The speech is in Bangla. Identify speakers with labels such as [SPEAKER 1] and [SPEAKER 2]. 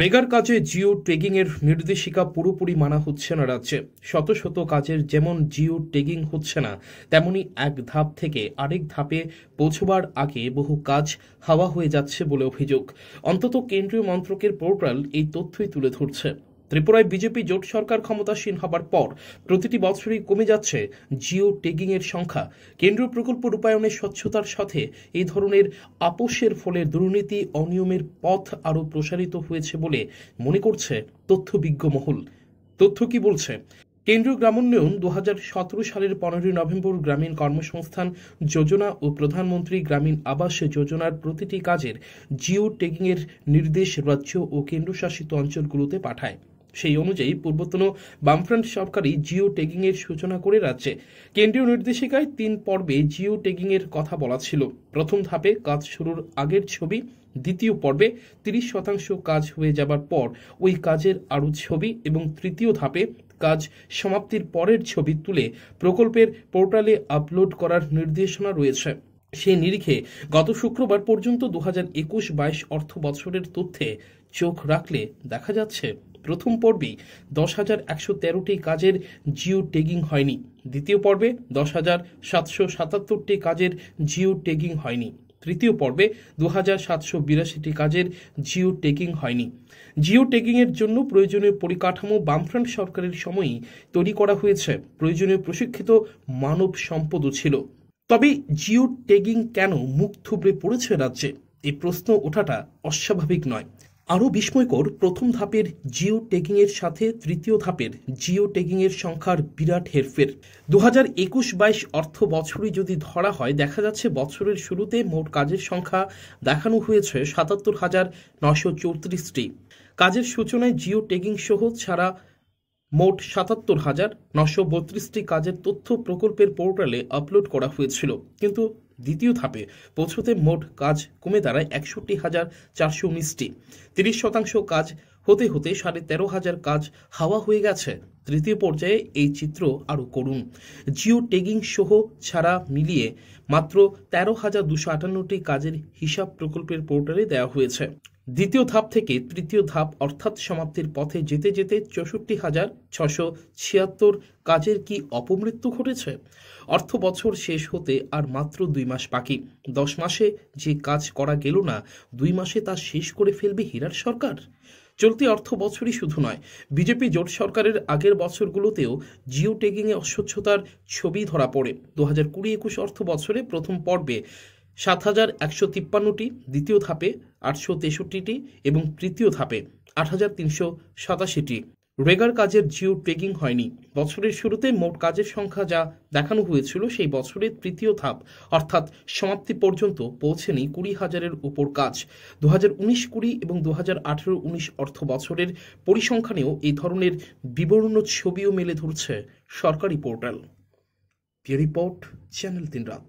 [SPEAKER 1] রেগার কাজে জিও টেগিং এর নির্দেশিকা পুরোপুরি মানা হচ্ছে না রাজ্যে শত শত কাজের যেমন জিও টেগিং হচ্ছে না তেমনি এক ধাপ থেকে আরেক ধাপে পৌঁছবার আগে বহু কাজ হাওয়া হয়ে যাচ্ছে বলে অভিযোগ অন্তত কেন্দ্রীয় মন্ত্রকের পোর্টাল এই তথ্যই তুলে ধরছে ত্রিপুরায় বিজেপি জোট সরকার ক্ষমতাসীন হবার পর প্রতিটি বছরই কমে যাচ্ছে জিও এর সংখ্যা কেন্দ্রীয় প্রকল্প রূপায়ণের স্বচ্ছতার সাথে এই ধরনের আপোষের ফলে দুর্নীতি অনিয়মের পথ আরও প্রসারিত হয়েছে বলে মনে করছে তথ্যবিজ্ঞ মহল তথ্য কি বলছে কেন্দ্রীয় গ্রামোন্নয়ন দু সালের পনেরোই নভেম্বর গ্রামীণ কর্মসংস্থান যোজনা ও প্রধানমন্ত্রী গ্রামীণ আবাস যোজনার প্রতিটি কাজের জিও এর নির্দেশ রাজ্য ও কেন্দ্রশাসিত অঞ্চলগুলোতে পাঠায় সেই অনুযায়ী পূর্বতন বামফ্রন্ট সরকারই জিও টেগিং এর সূচনা করে রাখছে কেন্দ্রীয় নির্দেশিকায় তিন পর্বে জিও টেগিং এর কথা বলা ছিল প্রথম ধাপে কাজ শুরুর আগের ছবি দ্বিতীয় পর্বে তিরিশ শতাংশ কাজ হয়ে যাবার পর ওই কাজের আরও ছবি এবং তৃতীয় ধাপে কাজ সমাপ্তির পরের ছবি তুলে প্রকল্পের পোর্টালে আপলোড করার নির্দেশনা রয়েছে সেই নিরিখে গত শুক্রবার পর্যন্ত দু হাজার একুশ বাইশ অর্থ বছরের তথ্যে চোখ রাখলে দেখা যাচ্ছে প্রথম পর্বে দশ হাজার একশো তেরোটি কাজের জিও টেগিং হয়নি দ্বিতীয় পর্বে দশ হাজার সাতশো সাতাত্তরটি কাজের জিও টেগিং হয়নি তৃতীয় পর্বে দু হাজার সাতশো বিরাশিটি কাজের জিও টেকিং হয়নি জিও টেকিংয়ের জন্য প্রয়োজনীয় পরিকাঠামো বামফ্রন্ট সরকারের সময়ই তৈরি করা হয়েছে প্রয়োজনীয় প্রশিক্ষিত মানব সম্পদও ছিল তবে জিও টেগিং কেন মুখ থুবড়ে পড়েছে রাজ্যে এই প্রশ্ন ওঠাটা অস্বাভাবিক নয় আরও বিস্ময়কর প্রথম ধাপের জিও টেগিংয়ের সাথে তৃতীয় ধাপের জিও টেগিংয়ের সংখ্যার বিরাট হেরফের দু হাজার একুশ বাইশ অর্থ বছরই যদি ধরা হয় দেখা যাচ্ছে বছরের শুরুতে মোট কাজের সংখ্যা দেখানো হয়েছে সাতাত্তর হাজার নশো চৌত্রিশটি কাজের সূচনায় জিও টেগিং সহ ছাড়া মোট সাতাত্তর হাজার নশো বত্রিশটি কাজের তথ্য প্রকল্পের পোর্টালে আপলোড করা হয়েছিল কিন্তু দ্বিতীয় ধাপে পৌঁছতে মোট কাজ কমে দাঁড়ায় একষট্টি হাজার চারশো উনিশটি তিরিশ শতাংশ কাজ হতে হতে সাড়ে তেরো হাজার কাজ হাওয়া হয়ে গেছে তৃতীয় পর্যায়ে এই চিত্র আরও করুন জিও টেগিং সহ ছাড়া মিলিয়ে মাত্র তেরো হাজার দুশো আটান্নটি কাজের হিসাব প্রকল্পের পোর্টালে দেওয়া হয়েছে দ্বিতীয় ধাপ থেকে তৃতীয় ধাপ অর্থাৎ সমাপ্তির পথে যেতে যেতে চৌষট্টি হাজার ছশো ছিয়াত্তর কাজের কি অপমৃত্যু ঘটেছে অর্থ বছর শেষ হতে আর মাত্র দুই মাস বাকি দশ মাসে যে কাজ করা গেল না দুই মাসে তা শেষ করে ফেলবে হীরার সরকার চলতি অর্থ বছরই শুধু নয় বিজেপি জোট সরকারের আগের বছরগুলোতেও জিও টেগিংয়ে অস্বচ্ছতার ছবি ধরা পড়ে দু হাজার কুড়ি একুশ অর্থ বছরে প্রথম পর্বে সাত হাজার একশো তিপ্পান্নটি দ্বিতীয় ধাপে আটশো তেষট্টিটি এবং তৃতীয় ধাপে আট হাজার তিনশো সাতাশিটি রেগার কাজের জিও ট্রেকিং হয়নি বছরের শুরুতে মোট কাজের সংখ্যা যা দেখানো হয়েছিল সেই বছরের তৃতীয় ধাপ অর্থাৎ সমাপ্তি পর্যন্ত পৌঁছেনি কুড়ি হাজারের উপর কাজ দু হাজার উনিশ কুড়ি এবং দু হাজার আঠেরো উনিশ অর্থ বছরের পরিসংখ্যানেও এই ধরনের বিবরণ ছবিও মেলে ধরছে সরকারি পোর্টাল রিপোর্ট চ্যানেল তিন রাত